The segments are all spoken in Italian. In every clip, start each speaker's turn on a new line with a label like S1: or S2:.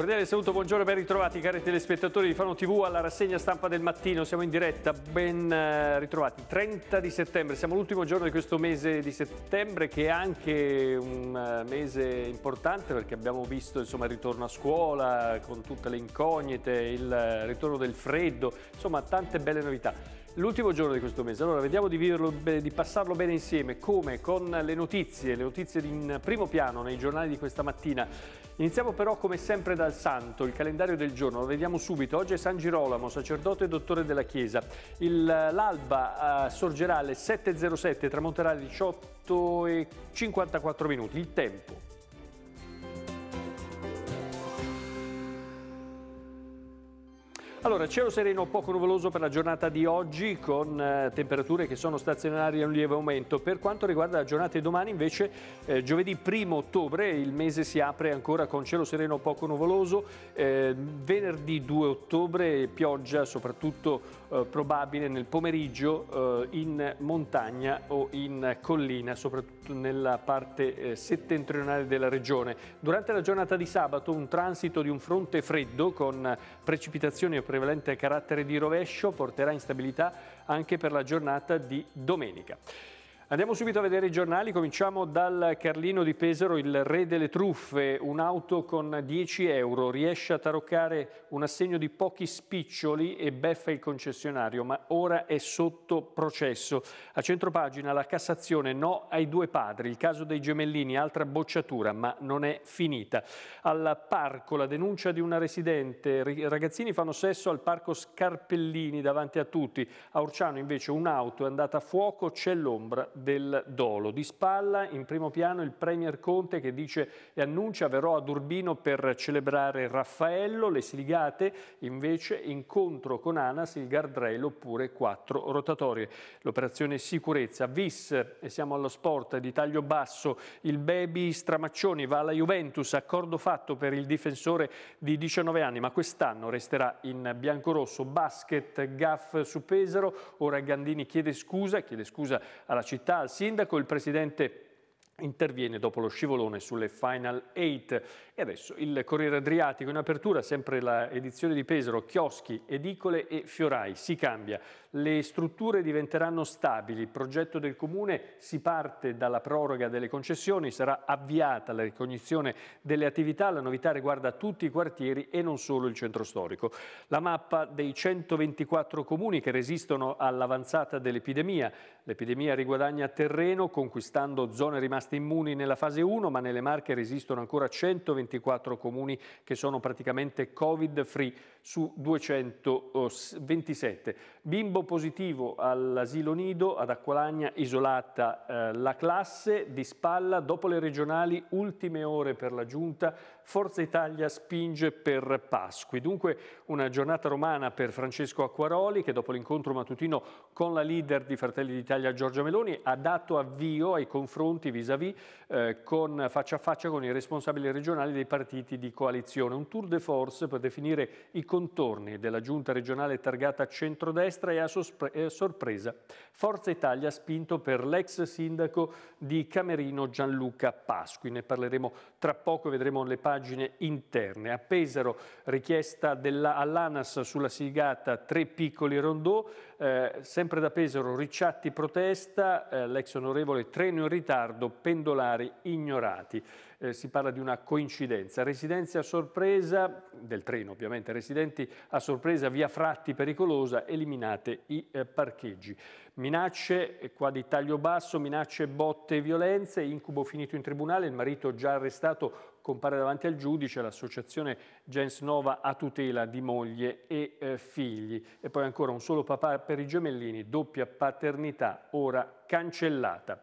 S1: Cordiale saluto, buongiorno e ben ritrovati cari telespettatori di Fano TV alla rassegna stampa del mattino, siamo in diretta, ben eh, ritrovati, 30 di settembre, siamo l'ultimo giorno di questo mese di settembre che è anche un eh, mese importante perché abbiamo visto insomma, il ritorno a scuola con tutte le incognite, il eh, ritorno del freddo, insomma tante belle novità. L'ultimo giorno di questo mese, allora vediamo di, viverlo, di passarlo bene insieme, come con le notizie, le notizie in primo piano nei giornali di questa mattina. Iniziamo però come sempre dal santo, il calendario del giorno, lo vediamo subito. Oggi è San Girolamo, sacerdote e dottore della Chiesa. L'alba eh, sorgerà alle 7.07, tramonterà alle 18.54 minuti, il tempo. Allora, cielo sereno poco nuvoloso per la giornata di oggi con eh, temperature che sono stazionarie a un lieve aumento. Per quanto riguarda la giornata di domani invece eh, giovedì 1 ottobre il mese si apre ancora con cielo sereno poco nuvoloso, eh, venerdì 2 ottobre pioggia soprattutto eh, probabile nel pomeriggio eh, in montagna o in collina, soprattutto nella parte eh, settentrionale della regione. Durante la giornata di sabato un transito di un fronte freddo con precipitazioni o prevalente carattere di rovescio porterà instabilità anche per la giornata di domenica. Andiamo subito a vedere i giornali, cominciamo dal Carlino di Pesaro, il re delle truffe, un'auto con 10 euro, riesce a taroccare un assegno di pochi spiccioli e beffa il concessionario, ma ora è sotto processo. A centropagina la Cassazione no ai due padri, il caso dei gemellini, altra bocciatura, ma non è finita. Al parco la denuncia di una residente, i ragazzini fanno sesso al parco Scarpellini davanti a tutti, a Orciano invece un'auto è andata a fuoco, c'è l'ombra del dolo. Di spalla in primo piano il Premier Conte che dice e annuncia verrò ad Urbino per celebrare Raffaello, le Siligate invece incontro con Anas, il guardrail oppure quattro rotatorie. L'operazione sicurezza, vis e siamo allo sport di taglio basso, il baby Stramaccioni va alla Juventus, accordo fatto per il difensore di 19 anni ma quest'anno resterà in biancorosso, basket, gaff su Pesaro, ora Gandini chiede scusa, chiede scusa alla città sta al sindaco, il presidente interviene dopo lo scivolone sulle Final Eight e adesso il Corriere Adriatico in apertura, sempre la edizione di Pesaro, chioschi, edicole e fiorai, si cambia. Le strutture diventeranno stabili, il progetto del Comune si parte dalla proroga delle concessioni, sarà avviata la ricognizione delle attività, la novità riguarda tutti i quartieri e non solo il centro storico. La mappa dei 124 comuni che resistono all'avanzata dell'epidemia. L'epidemia riguadagna terreno conquistando zone rimaste immuni nella fase 1, ma nelle Marche resistono ancora 124 124 comuni che sono praticamente covid free su 227. Bimbo positivo all'asilo nido ad Acqualagna, isolata eh, la classe di spalla dopo le regionali, ultime ore per la giunta Forza Italia spinge per Pasqui. Dunque una giornata romana per Francesco Acquaroli che dopo l'incontro mattutino con la leader di Fratelli d'Italia Giorgia Meloni ha dato avvio ai confronti vis-à-vis eh, con, faccia a faccia con i responsabili regionali dei partiti di coalizione. Un tour de force per definire i contorni della giunta regionale targata centrodestra e a, e a sorpresa Forza Italia ha spinto per l'ex sindaco di Camerino Gianluca Pasqui. Ne parleremo tra poco, vedremo le pagine pagine interne. A Pesaro richiesta della, all'ANAS sulla sigata Tre Piccoli Rondò, eh, sempre da Pesaro Ricciatti protesta, eh, l'ex onorevole treno in ritardo, pendolari ignorati. Eh, si parla di una coincidenza. Residenze a sorpresa, del treno ovviamente, residenti a sorpresa via Fratti pericolosa, eliminate i eh, parcheggi. Minacce, eh, qua di taglio basso, minacce, botte e violenze, incubo finito in tribunale, il marito già arrestato compare davanti al giudice l'associazione Gens Nova a tutela di moglie e eh, figli. E poi ancora un solo papà per i gemellini, doppia paternità, ora cancellata.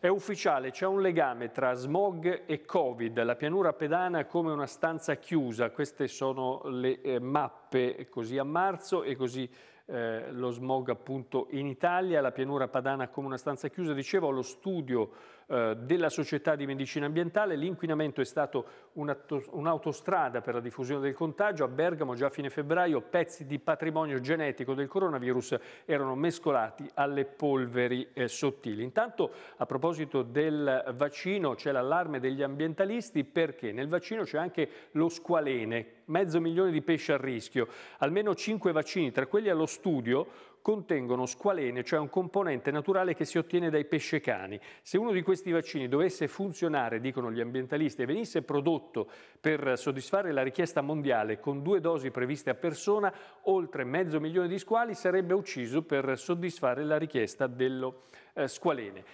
S1: È ufficiale, c'è un legame tra smog e Covid, la pianura pedana come una stanza chiusa, queste sono le eh, mappe così a marzo e così eh, lo smog appunto in Italia, la pianura padana come una stanza chiusa, dicevo lo studio eh, della Società di Medicina Ambientale. L'inquinamento è stato un'autostrada per la diffusione del contagio. A Bergamo già a fine febbraio pezzi di patrimonio genetico del coronavirus erano mescolati alle polveri eh, sottili. Intanto a proposito del vaccino c'è l'allarme degli ambientalisti perché nel vaccino c'è anche lo squalene, mezzo milione di pesci a rischio. Almeno cinque vaccini, tra quelli allo studio, contengono squalene, cioè un componente naturale che si ottiene dai pescecani. Se uno di questi vaccini dovesse funzionare, dicono gli ambientalisti, e venisse prodotto per soddisfare la richiesta mondiale con due dosi previste a persona, oltre mezzo milione di squali sarebbe ucciso per soddisfare la richiesta dello eh, squalene.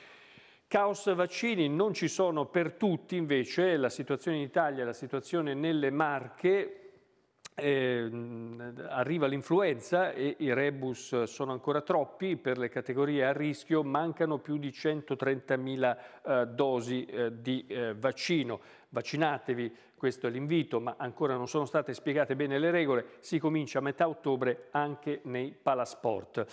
S1: Caos vaccini non ci sono per tutti, invece la situazione in Italia, la situazione nelle Marche eh, arriva l'influenza e i rebus sono ancora troppi per le categorie a rischio, mancano più di 130.000 eh, dosi eh, di eh, vaccino vaccinatevi, questo è l'invito, ma ancora non sono state spiegate bene le regole, si comincia a metà ottobre anche nei palasport.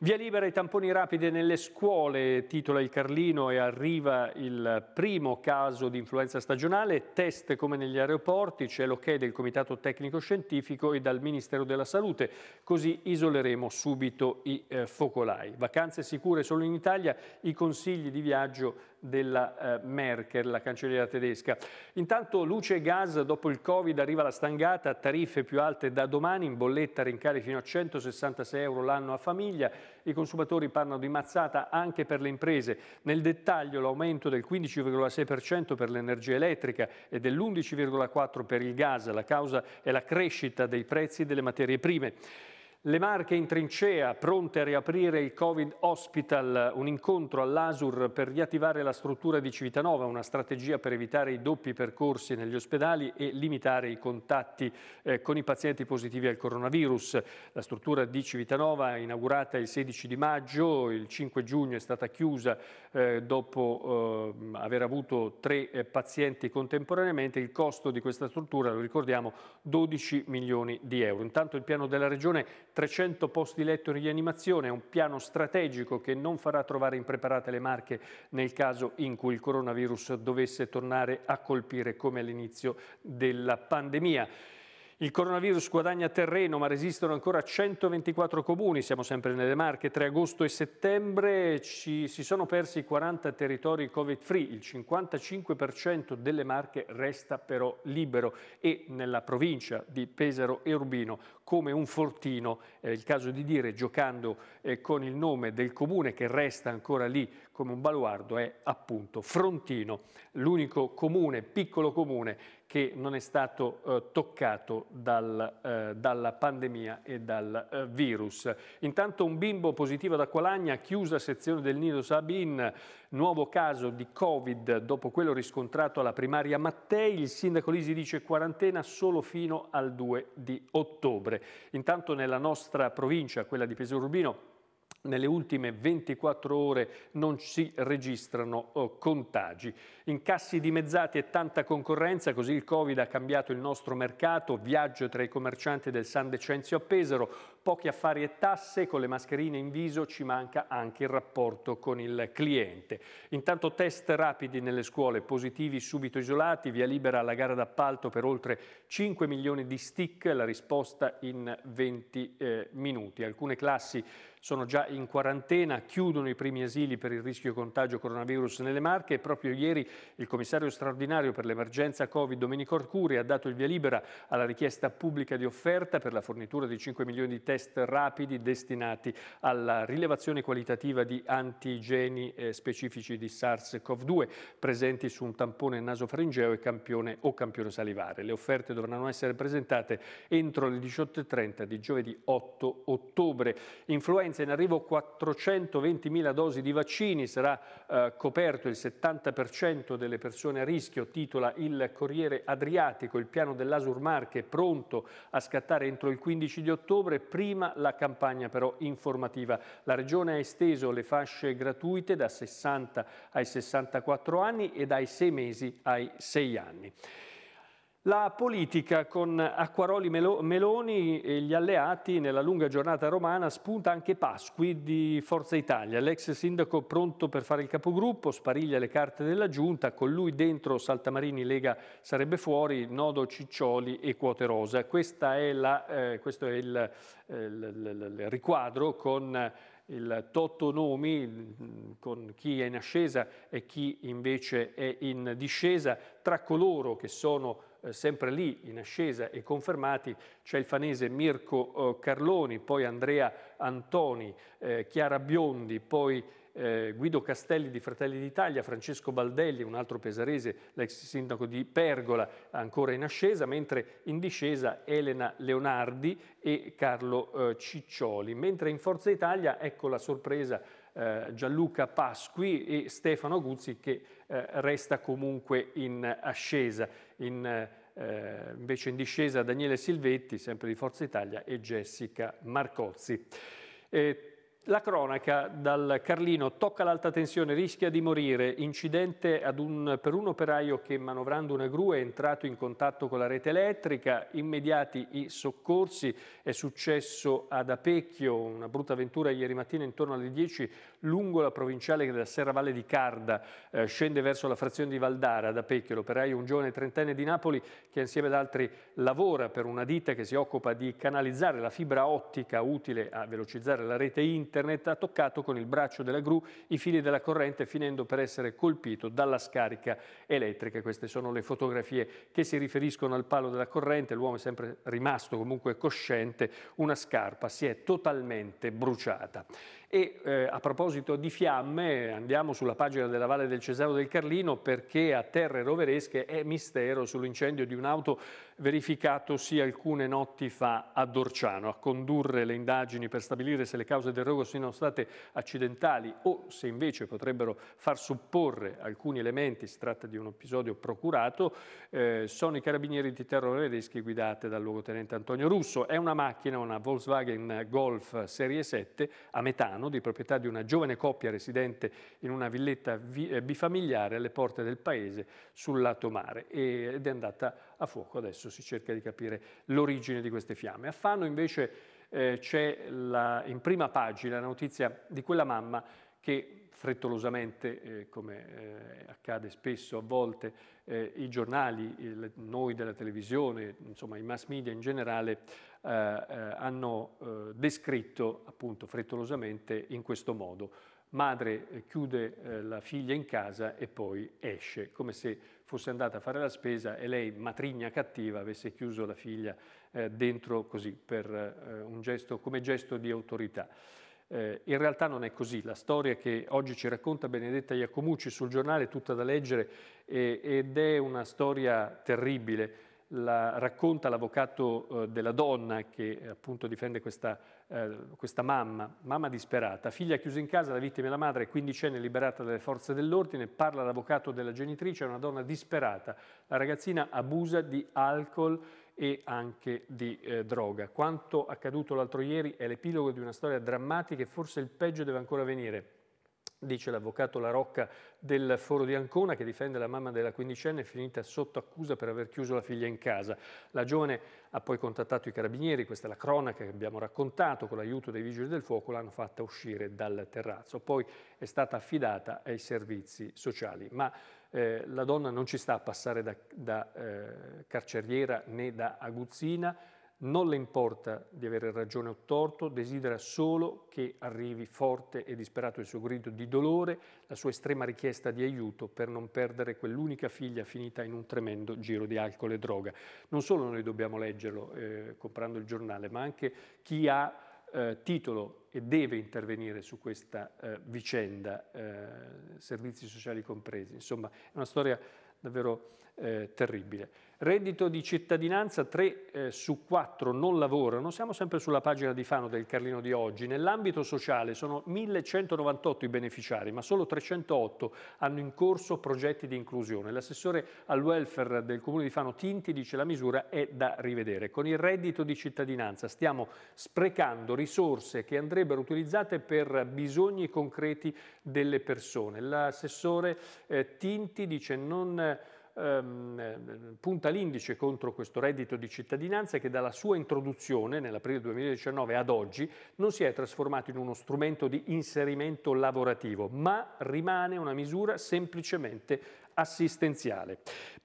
S1: Via libera i tamponi rapidi nelle scuole, titola il Carlino e arriva il primo caso di influenza stagionale, test come negli aeroporti, c'è l'ok del Comitato Tecnico Scientifico e dal Ministero della Salute, così isoleremo subito i eh, focolai. Vacanze sicure solo in Italia, i consigli di viaggio della eh, Merkel, la cancelliera tedesca. Intanto luce e gas dopo il Covid arriva la stangata, tariffe più alte da domani, in bolletta rincari fino a 166 euro l'anno a famiglia, i consumatori parlano di mazzata anche per le imprese. Nel dettaglio l'aumento del 15,6% per l'energia elettrica e dell'11,4% per il gas, la causa è la crescita dei prezzi delle materie prime. Le Marche in trincea, pronte a riaprire il Covid Hospital, un incontro all'Asur per riattivare la struttura di Civitanova, una strategia per evitare i doppi percorsi negli ospedali e limitare i contatti eh, con i pazienti positivi al coronavirus. La struttura di Civitanova, inaugurata il 16 di maggio, il 5 giugno è stata chiusa eh, dopo eh, aver avuto tre eh, pazienti contemporaneamente. Il costo di questa struttura, lo ricordiamo, 12 milioni di euro. Intanto il piano della Regione 300 posti letto in rianimazione, un piano strategico che non farà trovare impreparate le marche nel caso in cui il coronavirus dovesse tornare a colpire come all'inizio della pandemia. Il coronavirus guadagna terreno ma resistono ancora 124 comuni, siamo sempre nelle Marche, tra agosto e settembre ci, si sono persi 40 territori covid free, il 55% delle Marche resta però libero e nella provincia di Pesaro e Urbino come un fortino, è il caso di dire, giocando eh, con il nome del comune che resta ancora lì come un baluardo, è appunto Frontino, l'unico comune, piccolo comune, che non è stato eh, toccato dal, eh, dalla pandemia e dal eh, virus. Intanto un bimbo positivo da Qualagna, chiusa sezione del Nido Sabin, Nuovo caso di Covid dopo quello riscontrato alla primaria Mattei, il sindaco Lisi dice quarantena solo fino al 2 di ottobre. Intanto nella nostra provincia, quella di Pesorurbino, nelle ultime 24 ore non si registrano eh, contagi. Incassi dimezzati e tanta concorrenza, così il Covid ha cambiato il nostro mercato. Viaggio tra i commercianti del San Decenzio a Pesaro, pochi affari e tasse, con le mascherine in viso ci manca anche il rapporto con il cliente. Intanto test rapidi nelle scuole, positivi subito isolati, via libera alla gara d'appalto per oltre 5 milioni di stick, la risposta in 20 eh, minuti. Alcune classi sono già in quarantena, chiudono i primi asili per il rischio contagio coronavirus nelle Marche e proprio ieri il commissario straordinario per l'emergenza Covid Domenico Arcuri ha dato il via libera alla richiesta pubblica di offerta per la fornitura di 5 milioni di test test rapidi destinati alla rilevazione qualitativa di antigeni eh, specifici di SARS-CoV-2 presenti su un tampone nasofaringeo e campione o campione salivare. Le offerte dovranno essere presentate entro le 18.30 di giovedì 8 ottobre. Influenza in arrivo 420.000 dosi di vaccini, sarà eh, coperto il 70% delle persone a rischio, titola il Corriere Adriatico, il piano dell'Asur Marche pronto a scattare entro il 15 di ottobre, Prima la campagna però informativa. La Regione ha esteso le fasce gratuite da 60 ai 64 anni e dai 6 mesi ai 6 anni. La politica con Acquaroli Meloni e gli alleati nella lunga giornata romana spunta anche Pasqui di Forza Italia, l'ex sindaco pronto per fare il capogruppo, spariglia le carte della giunta, con lui dentro Saltamarini Lega sarebbe fuori, Nodo Ciccioli e Quote Rosa. È la, eh, questo è il, eh, il, il, il riquadro con il totto nomi con chi è in ascesa e chi invece è in discesa, tra coloro che sono eh, sempre lì in ascesa e confermati c'è il fanese Mirko eh, Carloni, poi Andrea Antoni, eh, Chiara Biondi, poi eh, Guido Castelli di Fratelli d'Italia, Francesco Baldelli, un altro pesarese, l'ex sindaco di Pergola, ancora in ascesa, mentre in discesa Elena Leonardi e Carlo eh, Ciccioli. Mentre in Forza Italia, ecco la sorpresa, eh, Gianluca Pasqui e Stefano Guzzi che eh, resta comunque in ascesa. In, eh, invece in discesa Daniele Silvetti, sempre di Forza Italia, e Jessica Marcozzi. Eh, la cronaca dal Carlino tocca l'alta tensione, rischia di morire. Incidente un, per un operaio che manovrando una gru è entrato in contatto con la rete elettrica. Immediati i soccorsi. È successo ad Apecchio una brutta avventura ieri mattina intorno alle 10 lungo la provinciale della Serra Valle di Carda eh, scende verso la frazione di Valdara ad Apecchio. L'operaio, un giovane trentenne di Napoli che insieme ad altri lavora per una ditta che si occupa di canalizzare la fibra ottica utile a velocizzare la rete internet internet, ha toccato con il braccio della gru i fili della corrente finendo per essere colpito dalla scarica elettrica. Queste sono le fotografie che si riferiscono al palo della corrente, l'uomo è sempre rimasto comunque cosciente, una scarpa si è totalmente bruciata. E eh, a proposito di fiamme, andiamo sulla pagina della Valle del Cesaro del Carlino perché a terre roveresche è mistero sull'incendio di un'auto verificatosi alcune notti fa a Dorciano. A condurre le indagini per stabilire se le cause del rogo siano state accidentali o se invece potrebbero far supporre alcuni elementi, si tratta di un episodio procurato, eh, sono i carabinieri di terre roveresche guidate dal luogotenente Antonio Russo. È una macchina, una Volkswagen Golf Serie 7 a metà Milano, di proprietà di una giovane coppia residente in una villetta eh, bifamiliare alle porte del paese sul lato mare ed è andata a fuoco. Adesso si cerca di capire l'origine di queste fiamme. A Fano invece eh, c'è in prima pagina la notizia di quella mamma che frettolosamente, eh, come eh, accade spesso a volte, eh, i giornali, il, noi della televisione, insomma i mass media in generale, eh, eh, hanno eh, descritto appunto frettolosamente in questo modo. Madre chiude la figlia in casa e poi esce, come se fosse andata a fare la spesa e lei, matrigna cattiva, avesse chiuso la figlia dentro così, per, un gesto, come gesto di autorità. Eh, in realtà non è così, la storia che oggi ci racconta Benedetta Iacomucci sul giornale è tutta da leggere eh, ed è una storia terribile. La racconta l'avvocato eh, della donna che eh, appunto difende questa, eh, questa, mamma, mamma disperata, figlia chiusa in casa, la vittima è la madre, quindicenne liberata dalle forze dell'ordine, parla l'avvocato della genitrice, è una donna disperata, la ragazzina abusa di alcol e anche di eh, droga. Quanto accaduto l'altro ieri è l'epilogo di una storia drammatica e forse il peggio deve ancora venire dice l'avvocato La Rocca del Foro di Ancona che difende la mamma della quindicenne finita sotto accusa per aver chiuso la figlia in casa. La giovane ha poi contattato i carabinieri, questa è la cronaca che abbiamo raccontato, con l'aiuto dei vigili del fuoco l'hanno fatta uscire dal terrazzo. Poi è stata affidata ai servizi sociali. Ma eh, la donna non ci sta a passare da, da eh, carceriera né da aguzzina, non le importa di avere ragione o torto, desidera solo che arrivi forte e disperato il suo grido di dolore, la sua estrema richiesta di aiuto per non perdere quell'unica figlia finita in un tremendo giro di alcol e droga. Non solo noi dobbiamo leggerlo eh, comprando il giornale, ma anche chi ha eh, titolo e deve intervenire su questa eh, vicenda, eh, servizi sociali compresi. Insomma, è una storia davvero eh, terribile. Reddito di cittadinanza, 3 eh, su 4 non lavorano, siamo sempre sulla pagina di Fano del Carlino di oggi, nell'ambito sociale sono 1198 i beneficiari, ma solo 308 hanno in corso progetti di inclusione. L'assessore al welfare del Comune di Fano Tinti dice la misura è da rivedere. Con il reddito di cittadinanza stiamo sprecando risorse che andrebbero utilizzate per bisogni concreti delle persone. L'assessore eh, Tinti dice non Ehm, ehm, punta l'indice contro questo reddito di cittadinanza che dalla sua introduzione nell'aprile 2019 ad oggi non si è trasformato in uno strumento di inserimento lavorativo, ma rimane una misura semplicemente assistenziale.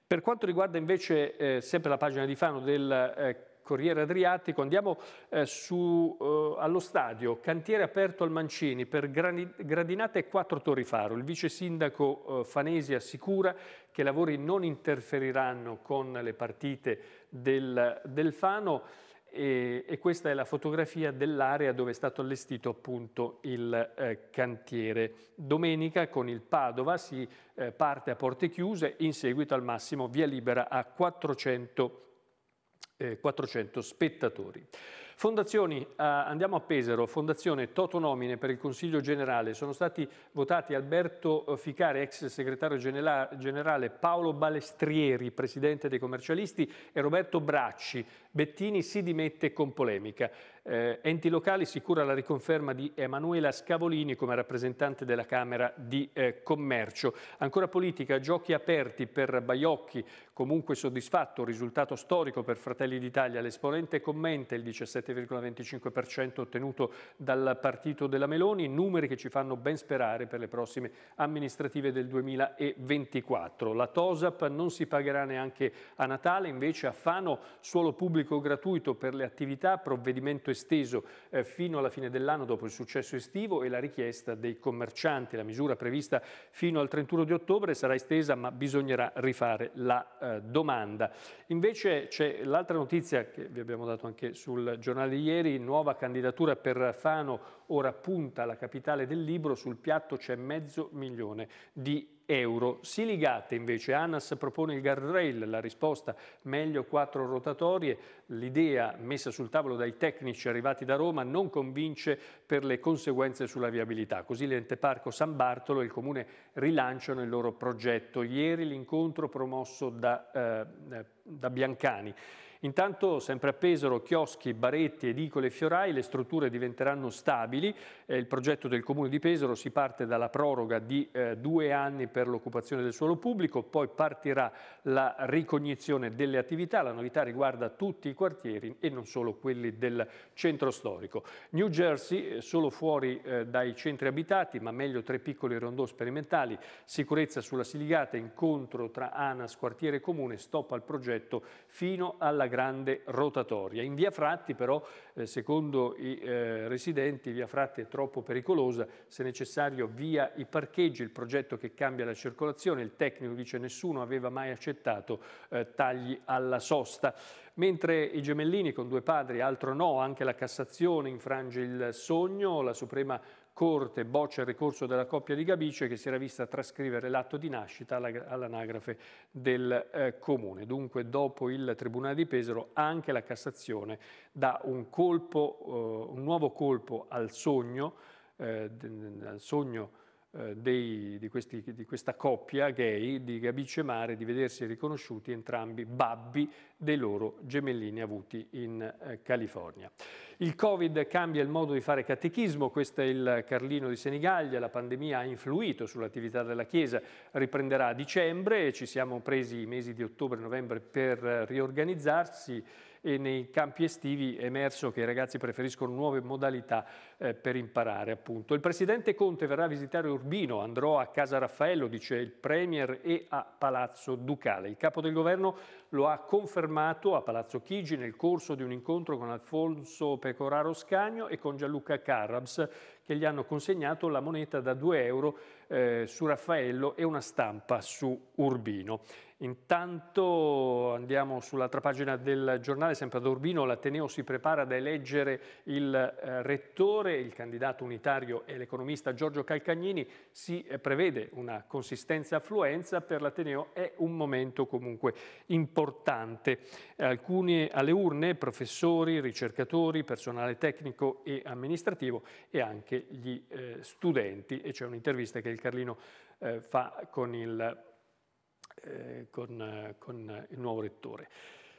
S1: Per quanto riguarda invece eh, sempre la pagina di Fano del eh, Corriere Adriatico, andiamo eh, su, eh, allo stadio, cantiere aperto al Mancini per gradinate e quattro torri faro. Il vice sindaco eh, Fanesi assicura che i lavori non interferiranno con le partite del, del Fano e, e, questa è la fotografia dell'area dove è stato allestito appunto il eh, cantiere. Domenica con il Padova si eh, parte a porte chiuse, in seguito al massimo via libera a 400 400 eh, spettatori. Fondazioni, eh, andiamo a Pesaro, Fondazione Toto Nomine per il Consiglio Generale. Sono stati votati Alberto eh, Ficare, ex segretario generale, Paolo Balestrieri, presidente dei commercialisti, e Roberto Bracci, Bettini si dimette con polemica. Eh, enti locali si cura la riconferma di Emanuela Scavolini come rappresentante della Camera di eh, Commercio. Ancora politica, giochi aperti per Baiocchi, comunque soddisfatto, risultato storico per Fratelli d'Italia. L'esponente commenta il 17,25% ottenuto dal partito della Meloni, numeri che ci fanno ben sperare per le prossime amministrative del 2024. La TOSAP non si pagherà neanche a Natale, invece a Fano suolo pubblico pubblico gratuito per le attività, provvedimento esteso eh, fino alla fine dell'anno dopo il successo estivo e la richiesta dei commercianti. La misura prevista fino al 31 di ottobre sarà estesa ma bisognerà rifare la eh, domanda. Invece c'è l'altra notizia che vi abbiamo dato anche sul giornale di ieri, nuova candidatura per Fano, ora punta la capitale del libro, sul piatto c'è mezzo milione di euro. Si ligate invece, ANAS propone il guardrail, la risposta meglio quattro rotatorie, l'idea messa sul tavolo dai tecnici arrivati da Roma non convince per le conseguenze sulla viabilità. Così l'ente parco San Bartolo e il comune rilanciano il loro progetto. Ieri l'incontro promosso da, eh, eh da Biancani. Intanto sempre a Pesaro, chioschi, baretti, edicole e fiorai, le strutture diventeranno stabili. Eh, il progetto del Comune di Pesaro si parte dalla proroga di eh, due anni per l'occupazione del suolo pubblico, poi partirà la ricognizione delle attività. La novità riguarda tutti i quartieri e non solo quelli del centro storico. New Jersey, eh, solo fuori eh, dai centri abitati, ma meglio tre piccoli rondò sperimentali, sicurezza sulla Siligata, incontro tra ANAS, quartiere comune, stop al progetto fino alla grande rotatoria. In via Fratti però, eh, secondo i eh, residenti, via Fratti è troppo pericolosa, se necessario via i parcheggi, il progetto che cambia la circolazione, il tecnico dice nessuno aveva mai accettato eh, tagli alla sosta. Mentre i gemellini con due padri, altro no, anche la Cassazione infrange il sogno, la Suprema Corte boccia il ricorso della coppia di Gabice che si era vista trascrivere l'atto di nascita all'anagrafe del eh, Comune. Dunque dopo il Tribunale di Pesaro anche la Cassazione dà un, colpo, eh, un nuovo colpo al sogno, eh, al sogno eh, dei, di, questi, di, questa coppia gay di Gabice Mare di vedersi riconosciuti entrambi babbi dei loro gemellini avuti in eh, California. Il Covid cambia il modo di fare catechismo, questo è il Carlino di Senigallia, la pandemia ha influito sull'attività della Chiesa, riprenderà a dicembre, ci siamo presi i mesi di ottobre e novembre per eh, riorganizzarsi e nei campi estivi è emerso che i ragazzi preferiscono nuove modalità eh, per imparare appunto. Il presidente Conte verrà a visitare Urbino, andrò a Casa Raffaello, dice il Premier, e a Palazzo Ducale. Il capo del governo lo ha confermato a Palazzo Chigi nel corso di un incontro con Alfonso Pecoraro Scagno e con Gianluca Carabs che gli hanno consegnato la moneta da 2 euro eh, su Raffaello e una stampa su Urbino. Intanto andiamo sull'altra pagina del giornale, sempre ad Urbino, l'Ateneo si prepara ad eleggere il eh, rettore, il candidato unitario e l'economista Giorgio Calcagnini, si eh, prevede una consistenza affluenza, per l'Ateneo è un momento comunque importante. Alcuni alle urne, professori, ricercatori, personale tecnico e amministrativo e anche gli eh, studenti e c'è un'intervista che il Carlino eh, fa con il, eh, con, con il nuovo rettore.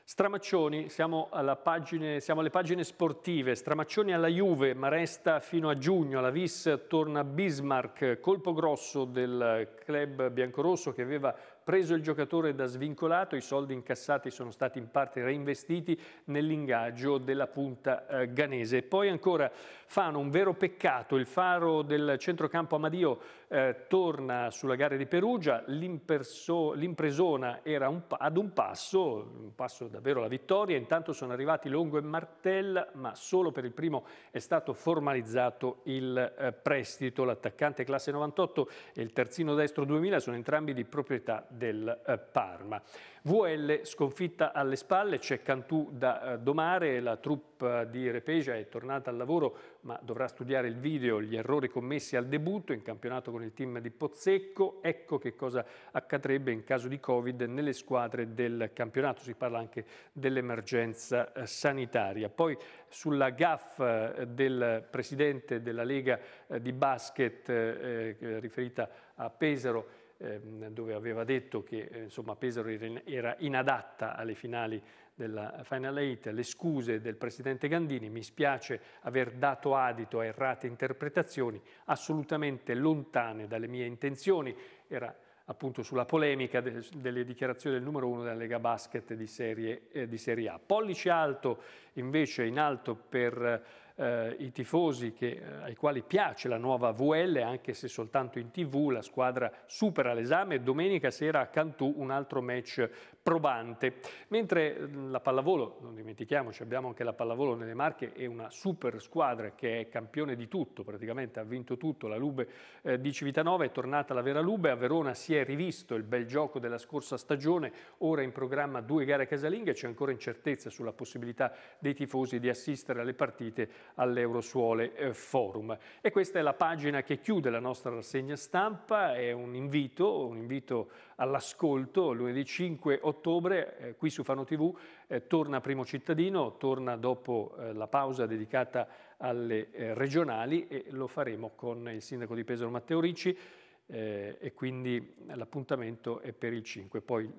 S1: Stramaccioni, siamo, pagine, siamo, alle pagine sportive, Stramaccioni alla Juve, ma resta fino a giugno, la Vis torna a Bismarck, colpo grosso del club biancorosso che aveva preso il giocatore da svincolato, i soldi incassati sono stati in parte reinvestiti nell'ingaggio della punta eh, ganese. Poi ancora Fano, un vero peccato, il faro del centrocampo Amadio eh, torna sulla gara di Perugia, l'impresona era un ad un passo, un passo davvero alla vittoria, intanto sono arrivati Longo e Martella, ma solo per il primo è stato formalizzato il eh, prestito, l'attaccante classe 98 e il terzino destro 2000 sono entrambi di proprietà del eh, Parma. VL sconfitta alle spalle, c'è Cantù da eh, domare, la troupe eh, di Repeja è tornata al lavoro ma dovrà studiare il video, gli errori commessi al debutto in campionato con il team di Pozzecco, ecco che cosa accadrebbe in caso di Covid nelle squadre del campionato, si parla anche dell'emergenza eh, sanitaria. Poi sulla gaff eh, del presidente della Lega di basket riferita a Pesaro Ehm, dove aveva detto che eh, insomma, Pesaro era inadatta alle finali della Final Eight, le scuse del presidente Gandini, mi spiace aver dato adito a errate interpretazioni assolutamente lontane dalle mie intenzioni, era appunto sulla polemica delle dichiarazioni del numero uno della Lega Basket di serie, eh, di serie A. Pollice alto invece in alto per eh, i tifosi che, eh, ai quali piace la nuova VL, anche se soltanto in tv, la squadra supera l'esame. Domenica sera a Cantù un altro match probante. Mentre mm, la pallavolo, non dimentichiamoci, abbiamo anche la pallavolo nelle Marche, è una super squadra che è campione di tutto, praticamente ha vinto tutto. La Lube eh, di Civitanova è tornata la vera Lube, a Verona si è rivisto il bel gioco della scorsa stagione, ora in programma due gare casalinghe, c'è ancora incertezza sulla possibilità dei tifosi di assistere alle partite all'Eurosuole eh, Forum. E questa è la pagina che chiude la nostra rassegna stampa, è un invito, un invito all'ascolto. Lunedì 5 ottobre eh, qui su Fano TV eh, torna Primo Cittadino, torna dopo eh, la pausa dedicata alle eh, regionali e lo faremo con il sindaco di Pesaro Matteo Ricci. Eh, e quindi l'appuntamento è per il 5. Poi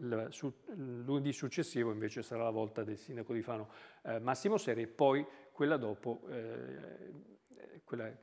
S1: lunedì successivo invece sarà la volta del sindaco di Fano eh, Massimo Seri e poi quella dopo, eh, quella, eh,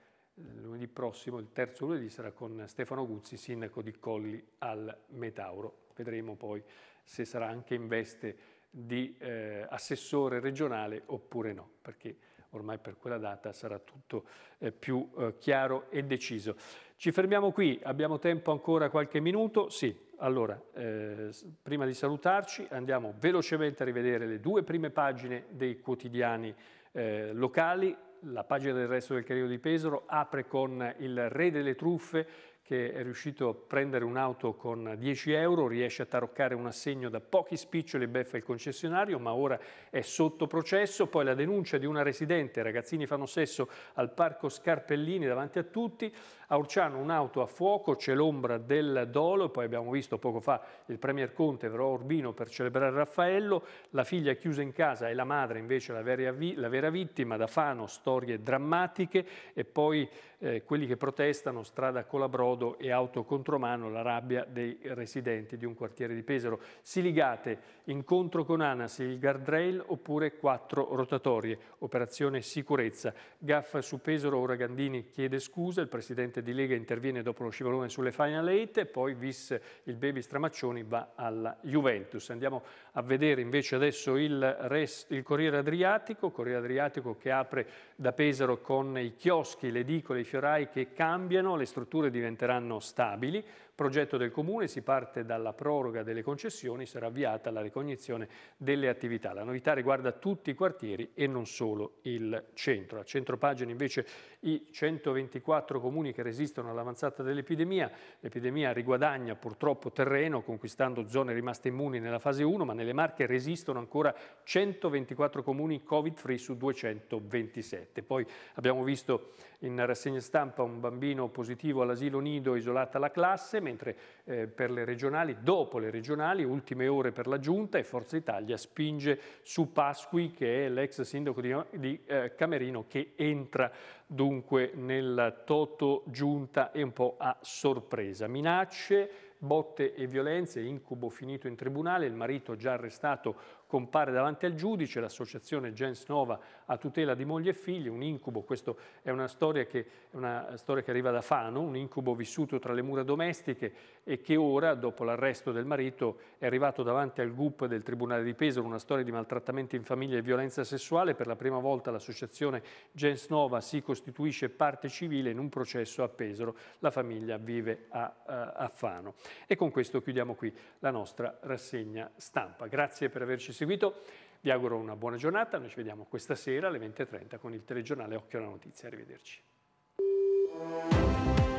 S1: lunedì prossimo, il terzo lunedì, sarà con Stefano Guzzi, sindaco di Colli al Metauro. Vedremo poi se sarà anche in veste di eh, assessore regionale oppure no, perché ormai per quella data sarà tutto eh, più eh, chiaro e deciso. Ci fermiamo qui, abbiamo tempo ancora qualche minuto? Sì, allora, eh, prima di salutarci andiamo velocemente a rivedere le due prime pagine dei quotidiani eh, locali. La pagina del resto del Carriero di Pesaro apre con il re delle truffe che è riuscito a prendere un'auto con 10 euro, riesce a taroccare un assegno da pochi spiccioli e beffa il concessionario, ma ora è sotto processo. Poi la denuncia di una residente, ragazzini fanno sesso al parco Scarpellini davanti a tutti, a Urciano un'auto a fuoco, c'è l'ombra del dolo, poi abbiamo visto poco fa il Premier Conte verrà a Urbino per celebrare Raffaello, la figlia chiusa in casa e la madre invece la vera, la vera vittima, da Fano storie drammatiche e poi eh, quelli che protestano, strada Colabrodo e auto contromano, la rabbia dei residenti di un quartiere di Pesaro. Siligate, incontro con Anas, il guardrail oppure quattro rotatorie, operazione sicurezza. Gaff su Pesaro, ora Gandini chiede scusa, il presidente presidente di Lega interviene dopo lo scivolone sulle Final Eight e poi vis il baby Stramaccioni va alla Juventus. Andiamo a vedere invece adesso il, rest, il Corriere Adriatico, Corriere Adriatico che apre da Pesaro con i chioschi, le edicole, i fiorai che cambiano, le strutture diventeranno stabili, Progetto del Comune, si parte dalla proroga delle concessioni, sarà avviata la ricognizione delle attività. La novità riguarda tutti i quartieri e non solo il centro. A centro pagina invece i 124 comuni che resistono all'avanzata dell'epidemia. L'epidemia riguadagna purtroppo terreno conquistando zone rimaste immuni nella fase 1, ma nelle Marche resistono ancora 124 comuni covid-free su 227. Poi abbiamo visto in rassegna stampa un bambino positivo all'asilo nido isolata la classe, mentre eh, per le regionali, dopo le regionali, ultime ore per la giunta e Forza Italia spinge su Pasqui che è l'ex sindaco di, di eh, Camerino che entra dunque nella toto giunta e un po' a sorpresa. Minacce, botte e violenze, incubo finito in tribunale, il marito già arrestato compare davanti al giudice, l'associazione Gens Nova a tutela di moglie e figli, un incubo, questa è una storia, che, una storia che arriva da Fano, un incubo vissuto tra le mura domestiche e che ora, dopo l'arresto del marito, è arrivato davanti al GUP del Tribunale di Pesaro, una storia di maltrattamenti in famiglia e violenza sessuale. Per la prima volta l'associazione Gens Nova si costituisce parte civile in un processo a Pesaro. La famiglia vive a, a, eh, a Fano. E con questo chiudiamo qui la nostra rassegna stampa. Grazie per averci seguito seguito. Vi auguro una buona giornata, noi ci vediamo questa sera alle 20.30 con il telegiornale Occhio alla Notizia. Arrivederci.